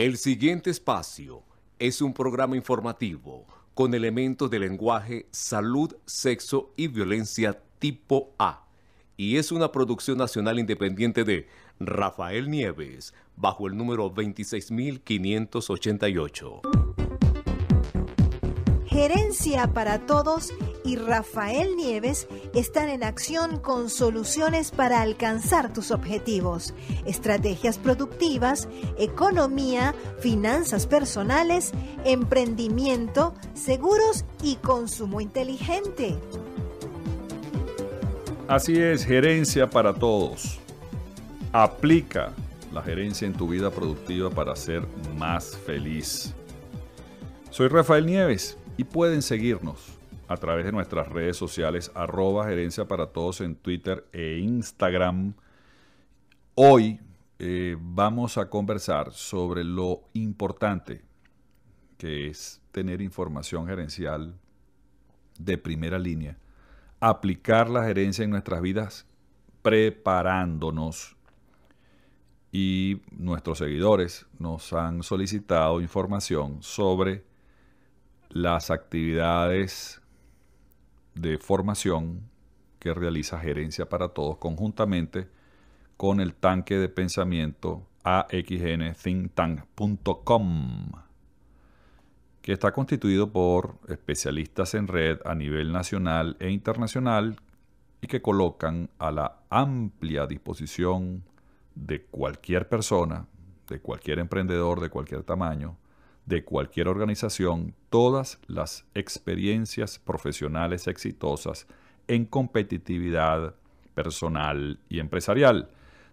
El siguiente espacio es un programa informativo con elementos de lenguaje, salud, sexo y violencia tipo A y es una producción nacional independiente de Rafael Nieves bajo el número 26588. Gerencia para todos y Rafael Nieves están en acción con soluciones para alcanzar tus objetivos, estrategias productivas, economía, finanzas personales, emprendimiento, seguros y consumo inteligente. Así es, gerencia para todos. Aplica la gerencia en tu vida productiva para ser más feliz. Soy Rafael Nieves y pueden seguirnos a través de nuestras redes sociales, arroba gerencia para todos en Twitter e Instagram. Hoy eh, vamos a conversar sobre lo importante que es tener información gerencial de primera línea, aplicar la gerencia en nuestras vidas preparándonos. Y nuestros seguidores nos han solicitado información sobre las actividades de formación que realiza Gerencia para Todos conjuntamente con el tanque de pensamiento axnthinktank.com, que está constituido por especialistas en red a nivel nacional e internacional y que colocan a la amplia disposición de cualquier persona, de cualquier emprendedor, de cualquier tamaño, de cualquier organización todas las experiencias profesionales exitosas en competitividad personal y empresarial,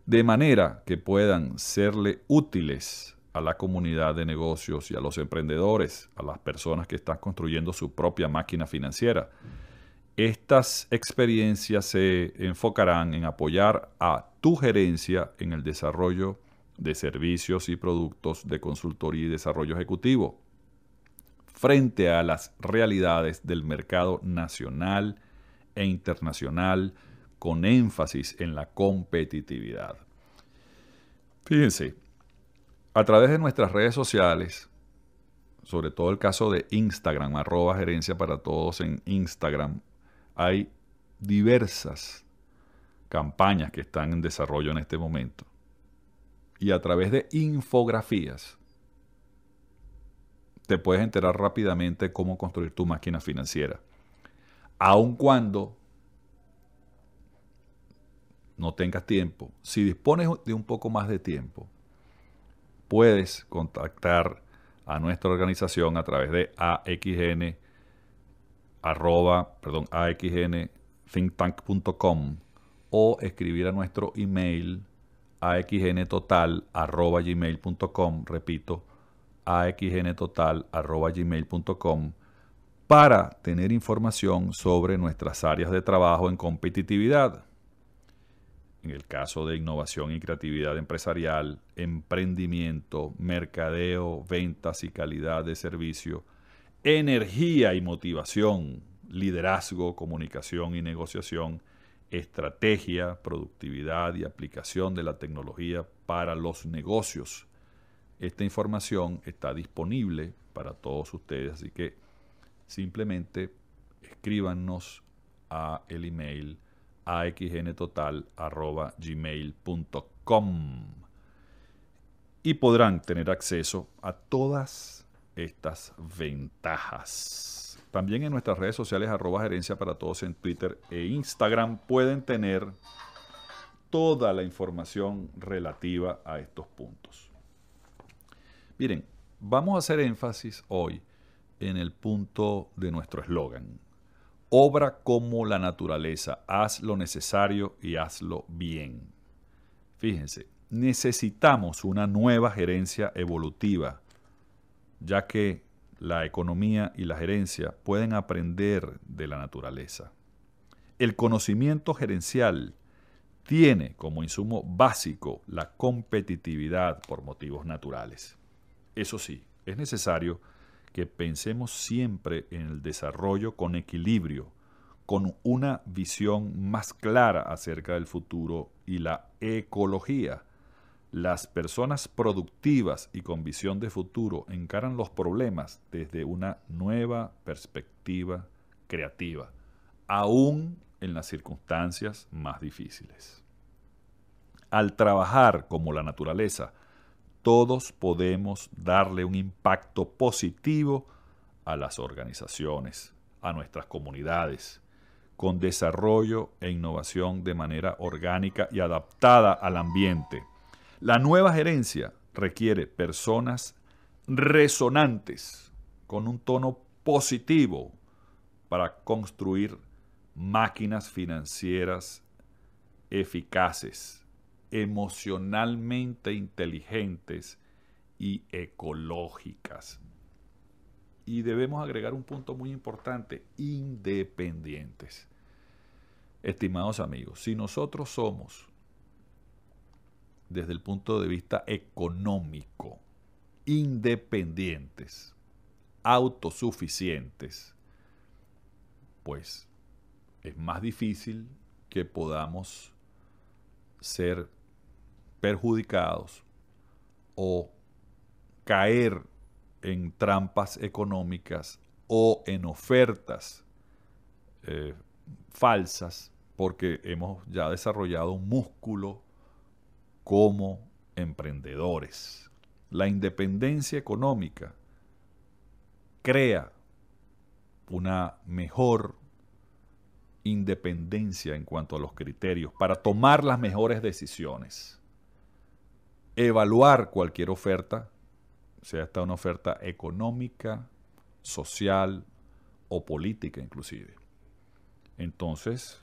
de manera que puedan serle útiles a la comunidad de negocios y a los emprendedores, a las personas que están construyendo su propia máquina financiera. Estas experiencias se enfocarán en apoyar a tu gerencia en el desarrollo de servicios y productos de consultoría y desarrollo ejecutivo, frente a las realidades del mercado nacional e internacional con énfasis en la competitividad. Fíjense, a través de nuestras redes sociales, sobre todo el caso de Instagram, arroba gerencia para todos en Instagram, hay diversas campañas que están en desarrollo en este momento y a través de infografías te puedes enterar rápidamente cómo construir tu máquina financiera. Aun cuando no tengas tiempo, si dispones de un poco más de tiempo, puedes contactar a nuestra organización a través de axn arroba, perdón, axnthinktank.com o escribir a nuestro email axntotal.gmail.com, repito, gmail.com para tener información sobre nuestras áreas de trabajo en competitividad. En el caso de innovación y creatividad empresarial, emprendimiento, mercadeo, ventas y calidad de servicio, energía y motivación, liderazgo, comunicación y negociación, estrategia, productividad y aplicación de la tecnología para los negocios. Esta información está disponible para todos ustedes, así que simplemente escríbanos a el email axntotal.gmail.com y podrán tener acceso a todas estas ventajas. También en nuestras redes sociales, arroba gerencia para todos en Twitter e Instagram, pueden tener toda la información relativa a estos puntos. Miren, vamos a hacer énfasis hoy en el punto de nuestro eslogan. Obra como la naturaleza, haz lo necesario y hazlo bien. Fíjense, necesitamos una nueva gerencia evolutiva, ya que la economía y la gerencia pueden aprender de la naturaleza. El conocimiento gerencial tiene como insumo básico la competitividad por motivos naturales. Eso sí, es necesario que pensemos siempre en el desarrollo con equilibrio, con una visión más clara acerca del futuro y la ecología, las personas productivas y con visión de futuro encaran los problemas desde una nueva perspectiva creativa, aún en las circunstancias más difíciles. Al trabajar como la naturaleza, todos podemos darle un impacto positivo a las organizaciones, a nuestras comunidades, con desarrollo e innovación de manera orgánica y adaptada al ambiente la nueva gerencia requiere personas resonantes, con un tono positivo, para construir máquinas financieras eficaces, emocionalmente inteligentes y ecológicas. Y debemos agregar un punto muy importante, independientes. Estimados amigos, si nosotros somos desde el punto de vista económico, independientes, autosuficientes, pues es más difícil que podamos ser perjudicados o caer en trampas económicas o en ofertas eh, falsas porque hemos ya desarrollado un músculo como emprendedores. La independencia económica crea una mejor independencia en cuanto a los criterios para tomar las mejores decisiones. Evaluar cualquier oferta, sea esta una oferta económica, social o política inclusive. Entonces,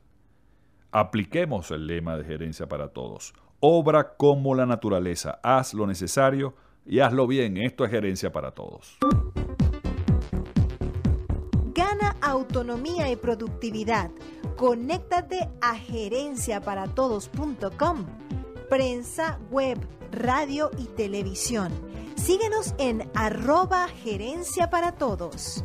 apliquemos el lema de gerencia para todos. Obra como la naturaleza, haz lo necesario y hazlo bien. Esto es gerencia para todos. Gana autonomía y productividad. Conéctate a gerenciaparatodos.com. Prensa, web, radio y televisión. Síguenos en arroba gerencia para todos.